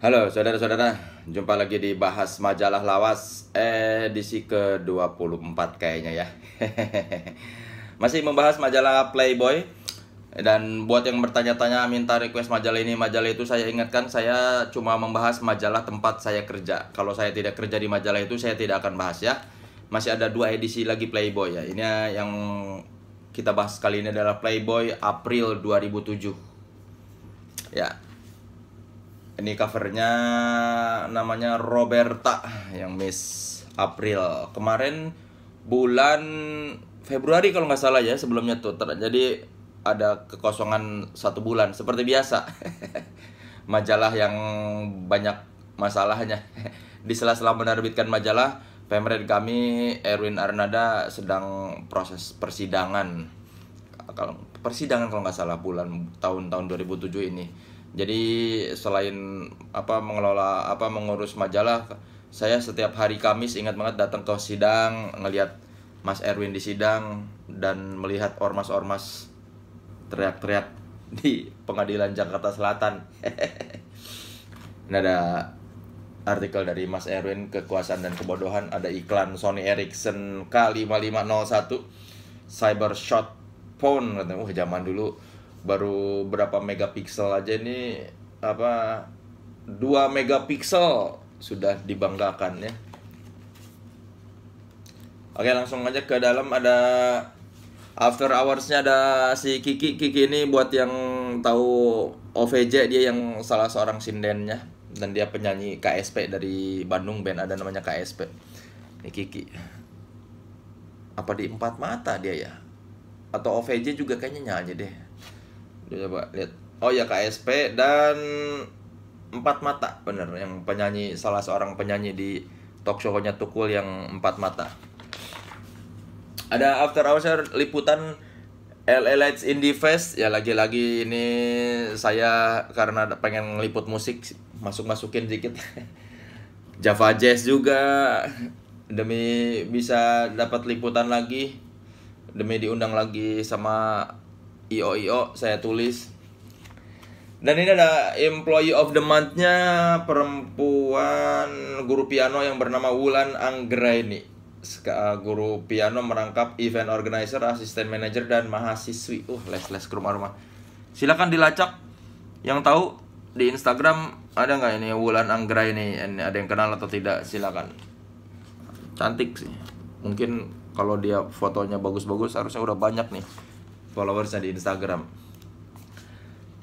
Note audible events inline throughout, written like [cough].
Halo saudara-saudara, jumpa lagi di Bahas Majalah Lawas edisi ke-24 kayaknya ya [laughs] Masih membahas majalah Playboy Dan buat yang bertanya-tanya minta request majalah ini, majalah itu saya ingatkan Saya cuma membahas majalah tempat saya kerja Kalau saya tidak kerja di majalah itu saya tidak akan bahas ya Masih ada dua edisi lagi Playboy ya Ini yang kita bahas kali ini adalah Playboy April 2007 Ya, ini covernya namanya Roberta yang Miss April kemarin bulan Februari kalau nggak salah ya sebelumnya tuh jadi ada kekosongan satu bulan seperti biasa [laughs] majalah yang banyak masalahnya [laughs] di sela-sela menerbitkan majalah pemred kami Erwin Arnada sedang proses persidangan kalau persidangan kalau nggak salah bulan tahun-tahun 2007 ini jadi selain apa mengelola apa mengurus majalah, saya setiap hari Kamis ingat banget datang ke sidang ngelihat Mas Erwin di sidang dan melihat ormas-ormas teriak-teriak [laughs] di pengadilan Jakarta Selatan. Ini [laughs] ada artikel dari Mas Erwin kekuasaan dan kebodohan ada iklan Sony Ericsson K5501 Cyber Shot Phone katanya uh zaman dulu baru berapa megapiksel aja ini apa 2 megapiksel sudah dibanggakan ya. Oke langsung aja ke dalam ada after hoursnya ada si Kiki Kiki ini buat yang tahu OVJ dia yang salah seorang sindennya dan dia penyanyi KSP dari Bandung band ada namanya KSP ini Kiki apa di empat mata dia ya atau OVJ juga kayaknya nyanyi deh coba lihat. Oh ya KSP dan Empat Mata bener yang penyanyi salah seorang penyanyi di talk show-nya Tukul yang Empat Mata. Ada after hours liputan LA Lights Indie Fest ya lagi-lagi ini saya karena pengen ngeliput musik masuk-masukin dikit [laughs] Java Jazz juga demi bisa dapat liputan lagi demi diundang lagi sama io io saya tulis dan ini ada employee of the month-nya perempuan guru piano yang bernama Wulan Anggraini. Eh, guru piano merangkap event organizer, asisten manager dan mahasiswi. Uh, les-les ke rumah-rumah. Silakan dilacak. Yang tahu di Instagram ada nggak ini Wulan Anggraini? Ada yang kenal atau tidak? Silakan. Cantik sih. Mungkin kalau dia fotonya bagus-bagus harusnya udah banyak nih followersnya di Instagram.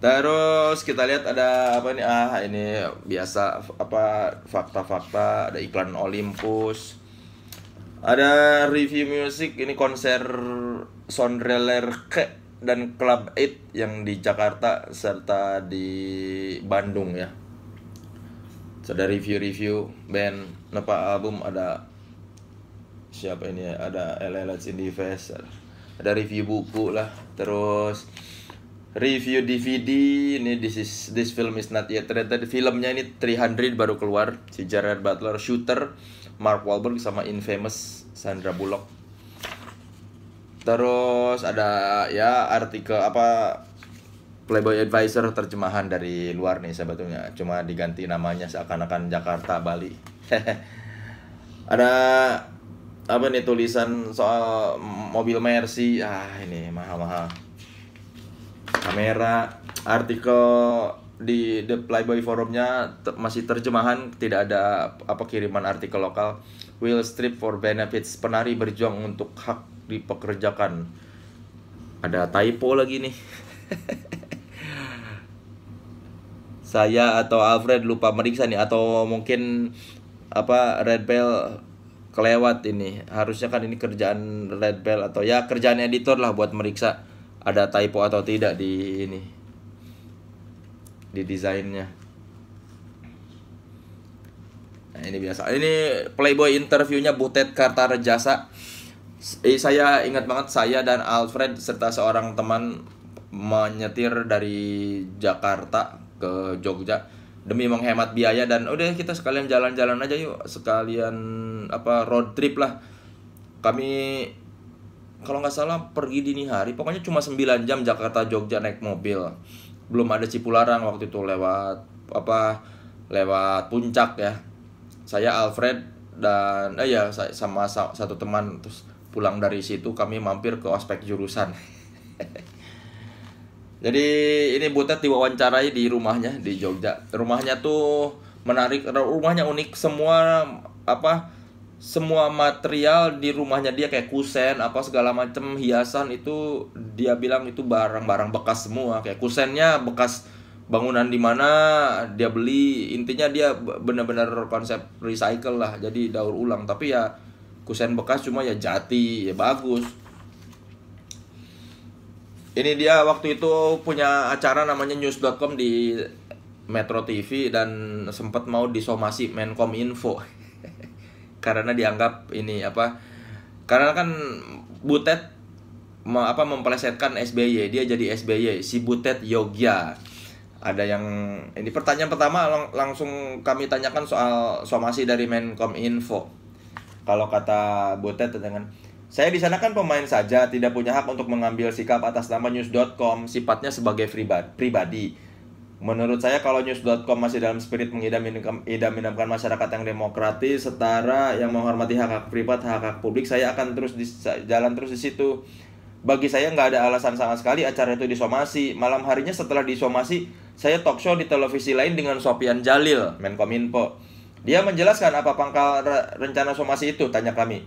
Terus kita lihat ada apa ini? Ah, ini biasa apa fakta-fakta, ada iklan Olympus. Ada review musik ini konser Sonrelerke dan Club 8 yang di Jakarta serta di Bandung ya. Ada review-review band, apa album ada siapa ini ya? Ada LLH Indie Fest ada review buku lah terus review DVD ini this is this film is not yet ternyata filmnya ini 300 baru keluar si Jared Butler Shooter Mark Wahlberg sama Infamous Sandra Bullock terus ada ya artikel apa Playboy Advisor terjemahan dari luar nih sebetulnya cuma diganti namanya seakan-akan Jakarta Bali [laughs] ada apa nih tulisan soal mobil Mercy ah ini mahal-mahal kamera artikel di The Playboy forumnya masih terjemahan tidak ada apa kiriman artikel lokal will strip for benefits penari berjuang untuk hak dipekerjakan ada typo lagi nih [laughs] saya atau Alfred lupa meriksa nih atau mungkin apa Red Bell kelewat ini harusnya kan ini kerjaan red bell atau ya kerjaan editor lah buat meriksa ada typo atau tidak di ini di desainnya nah ini biasa ini playboy interviewnya butet kartarejasa eh, saya ingat banget saya dan Alfred serta seorang teman menyetir dari Jakarta ke Jogja demi menghemat biaya dan udah kita sekalian jalan-jalan aja yuk sekalian apa road trip lah kami kalau nggak salah pergi dini hari pokoknya cuma 9 jam Jakarta Jogja naik mobil belum ada Cipularang waktu itu lewat apa lewat puncak ya saya Alfred dan eh ya sama satu teman terus pulang dari situ kami mampir ke aspek jurusan [laughs] jadi ini Butet diwawancarai di rumahnya di Jogja rumahnya tuh menarik rumahnya unik semua apa semua material di rumahnya dia kayak kusen apa segala macam hiasan itu dia bilang itu barang-barang bekas semua kayak kusennya bekas bangunan di mana dia beli intinya dia benar-benar konsep recycle lah jadi daur ulang tapi ya kusen bekas cuma ya jati ya bagus ini dia waktu itu punya acara namanya news.com di Metro TV dan sempat mau disomasi Menkom Info [laughs] karena dianggap ini apa karena kan Butet apa memplesetkan SBY dia jadi SBY si Butet Yogya ada yang ini pertanyaan pertama lang langsung kami tanyakan soal somasi dari Menkom Info kalau kata Butet dengan saya di sana kan pemain saja tidak punya hak untuk mengambil sikap atas nama news.com sifatnya sebagai pribadi Menurut saya kalau news.com masih dalam spirit mengidam-idamkan masyarakat yang demokratis, setara, yang menghormati hak-hak privat, hak-hak publik, saya akan terus di, jalan terus di situ. Bagi saya nggak ada alasan sama sekali acara itu disomasi. Malam harinya setelah disomasi, saya talk show di televisi lain dengan Sofian Jalil, Menkominfo. Dia menjelaskan apa pangkal rencana somasi itu, tanya kami.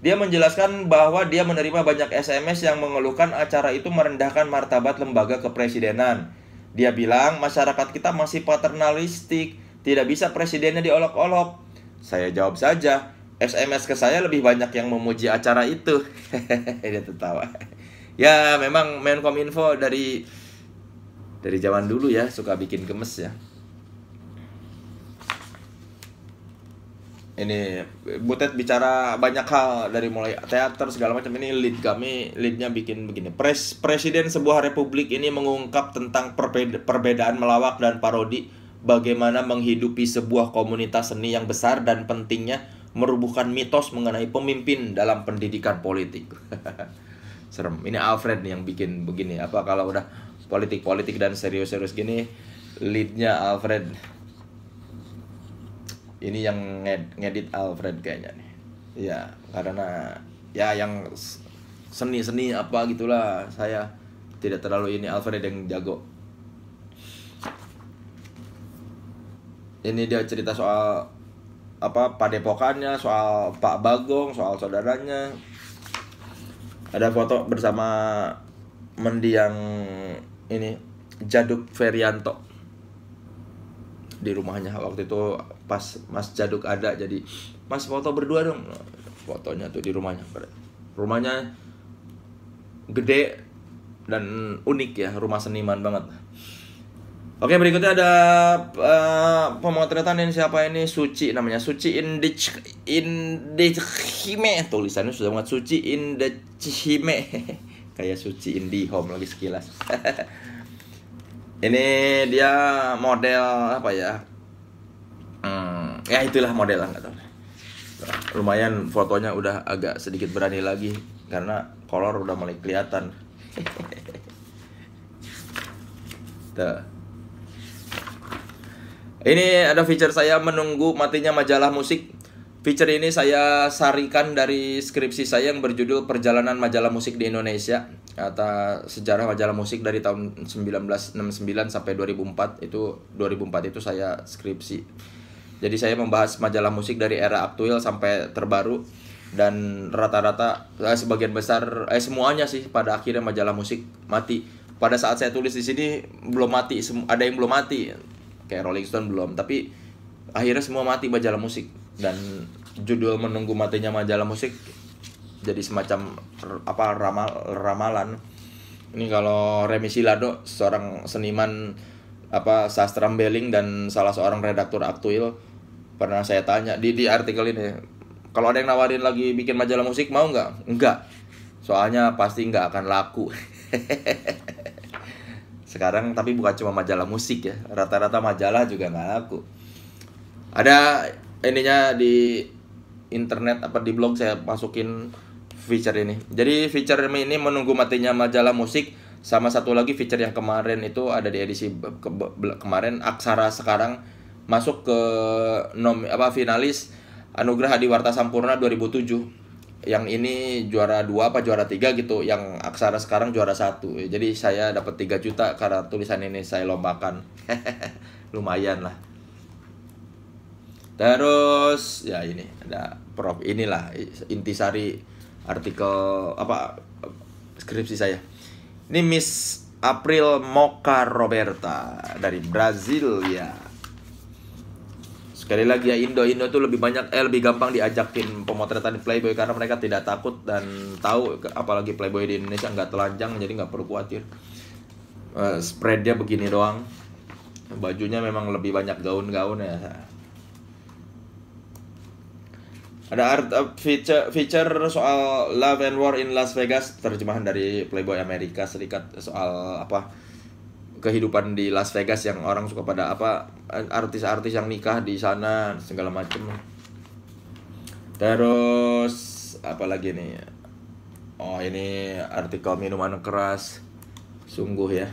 Dia menjelaskan bahwa dia menerima banyak SMS yang mengeluhkan acara itu merendahkan martabat lembaga kepresidenan dia bilang masyarakat kita masih paternalistik, tidak bisa presidennya diolok-olok. Saya jawab saja, SMS ke saya lebih banyak yang memuji acara itu. [laughs] Dia tertawa. Ya, memang Menkominfo dari dari zaman dulu ya suka bikin gemes ya. ini butet bicara banyak hal dari mulai teater segala macam ini lead kami leadnya bikin begini Pres presiden sebuah republik ini mengungkap tentang perbeda perbedaan melawak dan parodi bagaimana menghidupi sebuah komunitas seni yang besar dan pentingnya merubuhkan mitos mengenai pemimpin dalam pendidikan politik [laughs] serem ini Alfred yang bikin begini apa kalau udah politik politik dan serius serius gini leadnya Alfred ini yang ngedit, ngedit Alfred kayaknya nih ya karena ya yang seni-seni apa gitulah saya tidak terlalu ini Alfred yang jago ini dia cerita soal apa padepokannya soal Pak Bagong soal saudaranya ada foto bersama mendiang ini Jaduk Ferianto di rumahnya waktu itu pas Mas Jaduk ada jadi Mas foto berdua dong fotonya tuh di rumahnya rumahnya gede dan unik ya rumah seniman banget Oke berikutnya ada uh, pemotretan ini siapa ini Suci namanya Suci Indich Indichime tulisannya sudah banget Suci Indichime [laughs] kayak Suci Home lagi sekilas [laughs] ini dia model apa ya hmm, ya itulah model lah tahu lumayan fotonya udah agak sedikit berani lagi karena kolor udah mulai kelihatan [laughs] Tuh. Ini ada feature saya menunggu matinya majalah musik. Feature ini saya sarikan dari skripsi saya yang berjudul Perjalanan Majalah Musik di Indonesia kata sejarah majalah musik dari tahun 1969 sampai 2004 itu 2004 itu saya skripsi jadi saya membahas majalah musik dari era aktual sampai terbaru dan rata-rata eh, sebagian besar eh semuanya sih pada akhirnya majalah musik mati pada saat saya tulis di sini belum mati ada yang belum mati kayak Rolling Stone belum tapi akhirnya semua mati majalah musik dan judul menunggu matinya majalah musik jadi semacam apa ramal ramalan ini kalau Remi Silado seorang seniman apa sastra beling dan salah seorang redaktur aktuil pernah saya tanya di di artikel ini kalau ada yang nawarin lagi bikin majalah musik mau nggak nggak soalnya pasti nggak akan laku [laughs] sekarang tapi bukan cuma majalah musik ya rata-rata majalah juga nggak laku ada ininya di internet apa di blog saya masukin feature ini. Jadi feature ini menunggu matinya majalah musik sama satu lagi feature yang kemarin itu ada di edisi ke kemarin Aksara sekarang masuk ke nom apa finalis Anugerah Hadi Warta Sampurna 2007. Yang ini juara dua apa juara tiga gitu, yang Aksara sekarang juara satu, Jadi saya dapat 3 juta karena tulisan ini saya lombakan. [laughs] Lumayan lah. Terus ya ini ada prof inilah intisari artikel apa skripsi saya. Ini Miss April Moka Roberta dari Brazil ya. Sekali lagi ya Indo Indo itu lebih banyak eh lebih gampang diajakin pemotretan di Playboy karena mereka tidak takut dan tahu apalagi Playboy di Indonesia nggak telanjang jadi nggak perlu khawatir. Uh, spreadnya begini doang. Bajunya memang lebih banyak gaun-gaun ya. Ada art uh, feature feature soal Love and War in Las Vegas terjemahan dari Playboy Amerika Serikat soal apa kehidupan di Las Vegas yang orang suka pada apa artis-artis yang nikah di sana segala macam. Terus apa lagi nih? Oh ini artikel minuman keras sungguh ya.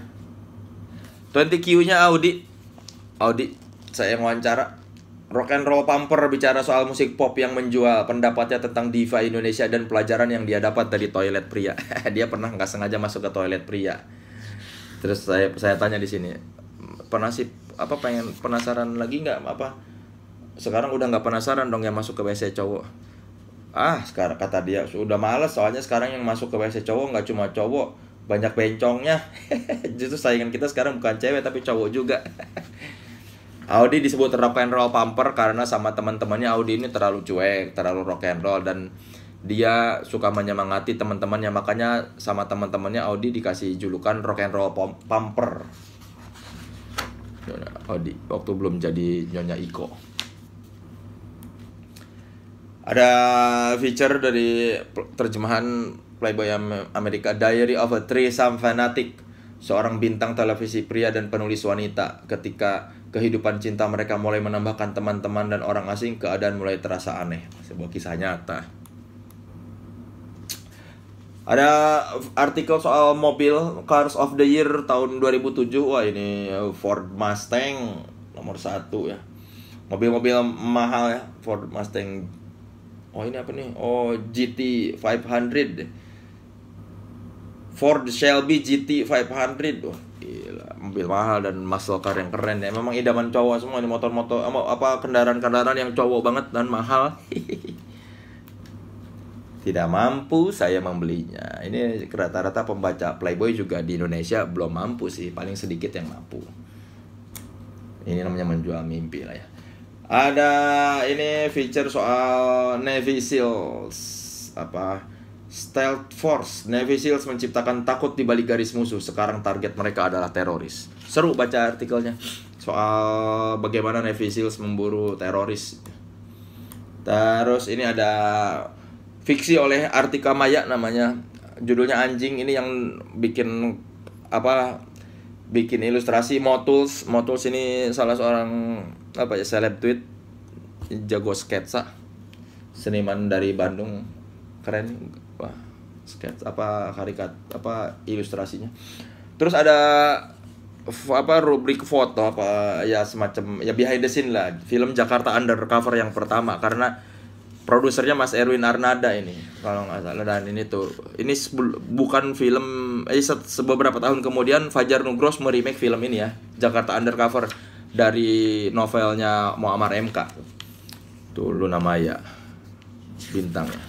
20Q-nya Audi. Audi saya yang wawancara Rock and roll pumper bicara soal musik pop yang menjual pendapatnya tentang diva Indonesia dan pelajaran yang dia dapat dari toilet pria. [laughs] dia pernah nggak sengaja masuk ke toilet pria. Terus saya saya tanya di sini, pernah sih apa pengen penasaran lagi nggak apa? Sekarang udah nggak penasaran dong yang masuk ke WC cowok. Ah, sekarang kata dia sudah males soalnya sekarang yang masuk ke WC cowok nggak cuma cowok, banyak bencongnya. [laughs] Justru saingan kita sekarang bukan cewek tapi cowok juga. [laughs] Audi disebut rock and roll pumper karena sama teman-temannya Audi ini terlalu cuek, terlalu rock and roll dan dia suka menyemangati teman-temannya makanya sama teman-temannya Audi dikasih julukan rock and roll pumper. Audi waktu belum jadi Nyonya Iko. Ada feature dari terjemahan Playboy Amerika Diary of a Threesome Fanatic, seorang bintang televisi pria dan penulis wanita ketika kehidupan cinta mereka mulai menambahkan teman-teman dan orang asing, keadaan mulai terasa aneh. Sebuah kisah nyata. Ada artikel soal mobil Cars of the Year tahun 2007. Wah ini eh, Ford Mustang nomor satu ya. Mobil-mobil mahal ya Ford Mustang. Oh ini apa nih? Oh GT 500. Ford Shelby GT 500. Wah mobil mahal dan muscle car yang keren ya memang idaman cowok semua ini motor-motor eh, apa kendaraan-kendaraan yang cowok banget dan mahal [laughs] tidak mampu saya membelinya ini rata-rata pembaca Playboy juga di Indonesia belum mampu sih paling sedikit yang mampu ini namanya menjual mimpi lah ya ada ini feature soal Navy Seals apa Stealth Force, Navy SEALs menciptakan takut di balik garis musuh. Sekarang target mereka adalah teroris. Seru baca artikelnya soal bagaimana Navy SEALs memburu teroris. Terus ini ada fiksi oleh Artika Maya namanya. Judulnya anjing ini yang bikin apa bikin ilustrasi Motuls. Motuls ini salah seorang apa ya seleb tweet jago sketsa seniman dari Bandung keren sketch apa karikat apa ilustrasinya terus ada apa rubrik foto apa ya semacam ya behind the scene lah film Jakarta Undercover yang pertama karena produsernya Mas Erwin Arnada ini kalau nggak salah dan ini tuh ini bukan film eh beberapa tahun kemudian Fajar Nugros meremake film ini ya Jakarta Undercover dari novelnya Muammar MK tuh Luna Maya bintangnya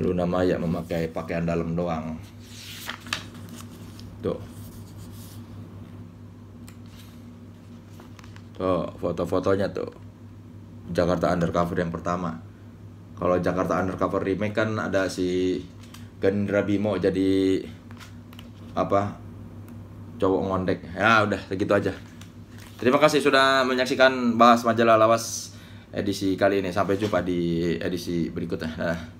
luna maya memakai pakaian dalam doang tuh tuh foto-fotonya tuh Jakarta Undercover yang pertama kalau Jakarta Undercover remake kan ada si Gendra Bimo jadi apa cowok ngondek ya udah segitu aja terima kasih sudah menyaksikan bahas majalah lawas edisi kali ini sampai jumpa di edisi berikutnya